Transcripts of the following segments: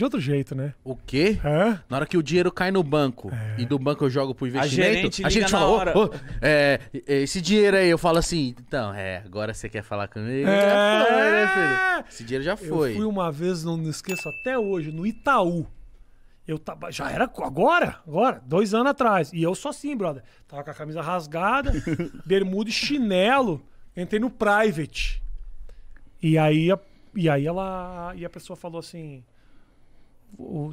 de outro jeito, né? O quê? Hã? É? Na hora que o dinheiro cai no banco é. e do banco eu jogo pro investimento, a, gente fala, oh, oh, é, esse dinheiro aí, eu falo assim, então, é, agora você quer falar comigo? É. Né, filho? Esse dinheiro já foi. Eu fui uma vez, não esqueço até hoje, no Itaú. Eu tava, já era agora, agora, dois anos atrás. E eu só assim, brother. Tava com a camisa rasgada, bermuda e chinelo. Entrei no private. E aí, e aí ela. E a pessoa falou assim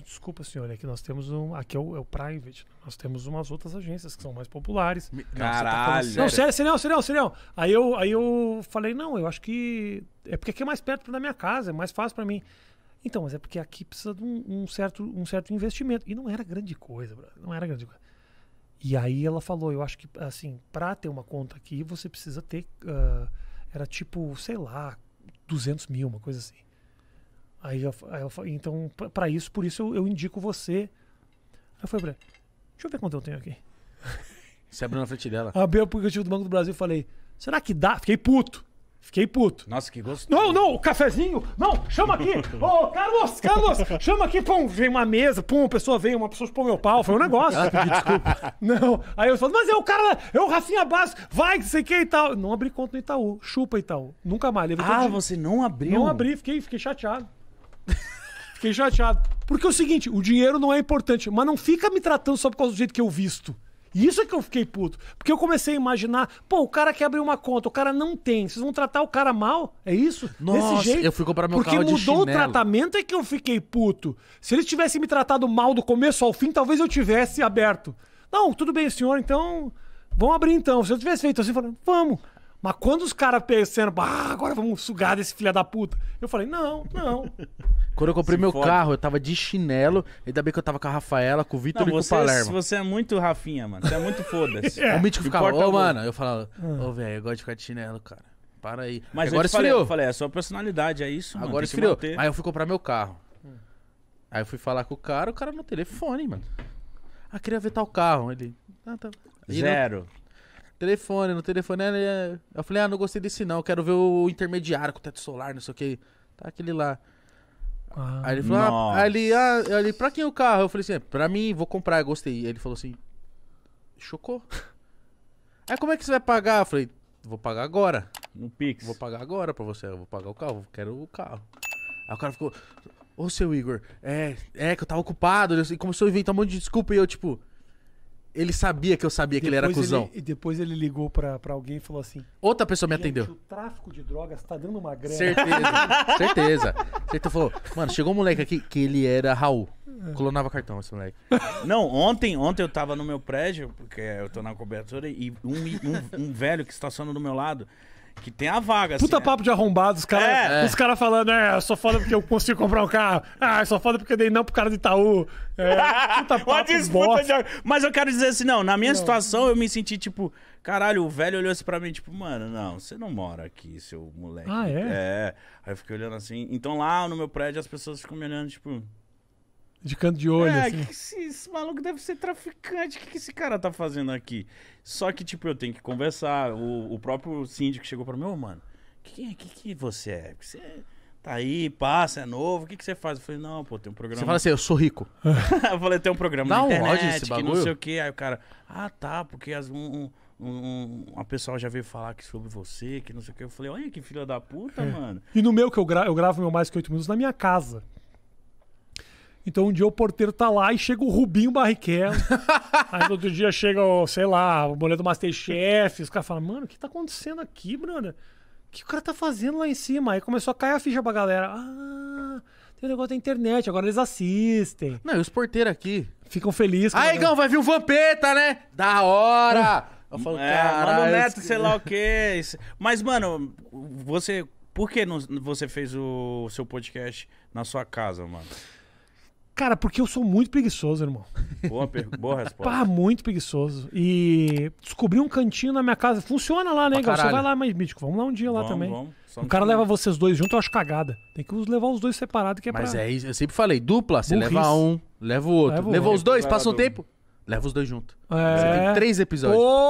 desculpa, senhor, é que nós temos um. Aqui é o, é o, private. Né? Nós temos umas outras agências que são mais populares. Tá caralho. Tá não, sério, serião, serião, serião. Aí eu, aí eu falei, não, eu acho que. É porque aqui é mais perto da minha casa, é mais fácil para mim. Então, mas é porque aqui precisa de um, um, certo, um certo investimento. E não era grande coisa, não era grande coisa. E aí ela falou, eu acho que, assim, pra ter uma conta aqui, você precisa ter. Uh, era tipo, sei lá, 200 mil, uma coisa assim. Aí, eu, aí então, para isso, por isso eu, eu indico você. Aí eu falei pra ela, deixa eu ver quanto eu tenho aqui. Você abriu na frente dela. Abri o aplicativo do Banco do Brasil e falei, será que dá? Fiquei puto. Fiquei puto. Nossa, que gosto. Não, não, o cafezinho. Não, chama aqui. Ô, oh, Carlos, Carlos, chama aqui. Pum, vem uma mesa. Pum, uma pessoa veio, uma pessoa chupou meu pau. Foi um negócio. desculpa. Não. Aí eu falo, mas é o cara, é o Rafinha Basco. Vai, sei que e tal. Não abri conta no Itaú. Chupa Itaú. Nunca mais. Levei ah, você não abriu? Não abri, fiquei, fiquei chateado. Fiquei chateado. Porque é o seguinte, o dinheiro não é importante, mas não fica me tratando só por causa do jeito que eu visto. isso é que eu fiquei puto. Porque eu comecei a imaginar, pô, o cara quer abrir uma conta, o cara não tem. Vocês vão tratar o cara mal? É isso? Nossa, Desse jeito? eu fui comprar meu Porque carro mudou porque mudou o tratamento é que eu fiquei puto. Se eles tivessem me tratado mal do começo ao fim, talvez eu tivesse aberto. Não, tudo bem, senhor, então... Vamos abrir então. Se eu tivesse feito assim, falando, vamos. Mas quando os caras pensando, ah, agora vamos sugar desse filho da puta. Eu falei, não, não. Quando eu comprei Se meu fode. carro, eu tava de chinelo. Ainda bem que eu tava com a Rafaela, com o Vitor e com o é Palermo. Você é muito Rafinha, mano. Você é muito foda-se. O Mítico ficava, ô, mano. Eu falava, ah. ô, velho, eu gosto de ficar de chinelo, cara. Para aí. Mas agora eu falei, esfriou. eu falei, é a sua personalidade, é isso, Agora tem esfriou. Aí eu fui comprar meu carro. Hum. Aí eu fui falar com o cara, o cara no telefone, mano. Ah, queria ver tal carro. Ele. Ah, tá. no Zero. telefone, no telefone. Né, ele, Eu falei, ah, não gostei desse não. Quero ver o intermediário com teto solar, não sei o que. Tá aquele lá. Ah, aí ele falou, ah, aí ele, ah, aí ele, pra quem é o carro? Eu falei assim, é, pra mim, vou comprar, gostei. Aí ele falou assim, chocou. Aí como é que você vai pagar? Eu falei, vou pagar agora. No Pix. Vou pagar agora pra você, eu vou pagar o carro, quero o carro. Aí o cara ficou, ô seu Igor, é, é que eu tava ocupado, e começou a inventar um monte de desculpa e eu tipo, ele sabia que eu sabia que ele era cuzão. Ele, e depois ele ligou pra, alguém e falou assim: Outra pessoa me é atendeu. O tráfico de drogas tá dando uma grana. Certeza, certeza. Certeza tá falou: Mano, chegou um moleque aqui que ele era Raul. É. Clonava cartão esse moleque. Não, ontem, ontem eu tava no meu prédio, porque eu tô na cobertura, e um, um, um velho que estaciona do meu lado que tem a vaga. Puta assim, né? papo de arrombado, os caras é. é. cara falando, é, só sou foda porque eu consigo comprar um carro. Ah, só sou foda porque eu dei não pro cara de Itaú. É, puta papo, Uma disputa de... Mas eu quero dizer assim, não, na minha não. situação eu me senti tipo, caralho, o velho olhou assim pra mim, tipo, mano, não, você não mora aqui, seu moleque. Ah, é? É. Aí eu fiquei olhando assim. Então lá no meu prédio as pessoas ficam me olhando, tipo. De canto de olho, é, assim. Que esse, esse maluco deve ser traficante. O que, que esse cara tá fazendo aqui? Só que, tipo, eu tenho que conversar. O, o próprio síndico chegou para mim, ô, oh, mano, quem é que, que você é? Você tá aí, passa, é novo, o que, que você faz? Eu falei, não, pô, tem um programa. Você fala assim, eu sou rico. eu falei, tem um programa Dá na internet, um esse que bagulho. não sei o quê. Aí o cara, ah, tá, porque as, um, um, uma pessoa já veio falar que sobre você, que não sei o quê. Eu falei, olha que filha da puta, é. mano. E no meu, que eu, gra eu gravo meu mais que oito minutos na minha casa. Então um dia o porteiro tá lá e chega o Rubinho Barrichello. aí no outro dia chega, o, sei lá, o boleto Masterchef. Os caras falam, mano, o que tá acontecendo aqui, brother? O que o cara tá fazendo lá em cima? Aí começou a cair a ficha pra galera. Ah, tem um negócio da internet, agora eles assistem. Não, e os porteiros aqui. Ficam felizes. Aí, Gão, vai vir o Vampeta, né? Da hora! Hum. Eu falo, é, cara, Mano Neto, sei lá o quê. Mas, mano, você. Por que não, você fez o seu podcast na sua casa, mano? Cara, porque eu sou muito preguiçoso, irmão. Boa, boa resposta. Pá, muito preguiçoso. E descobri um cantinho na minha casa. Funciona lá, né, galera? Você vai lá, mas mítico, vamos lá um dia lá também. Vamos. o cara leva vocês dois junto, eu acho cagada. Tem que levar os dois separados, que é Mas pra... é isso, eu sempre falei, dupla, você leva um, leva o outro. Leva, os dois, passa um tempo, leva os dois junto. É... Você tem três episódios. Oh!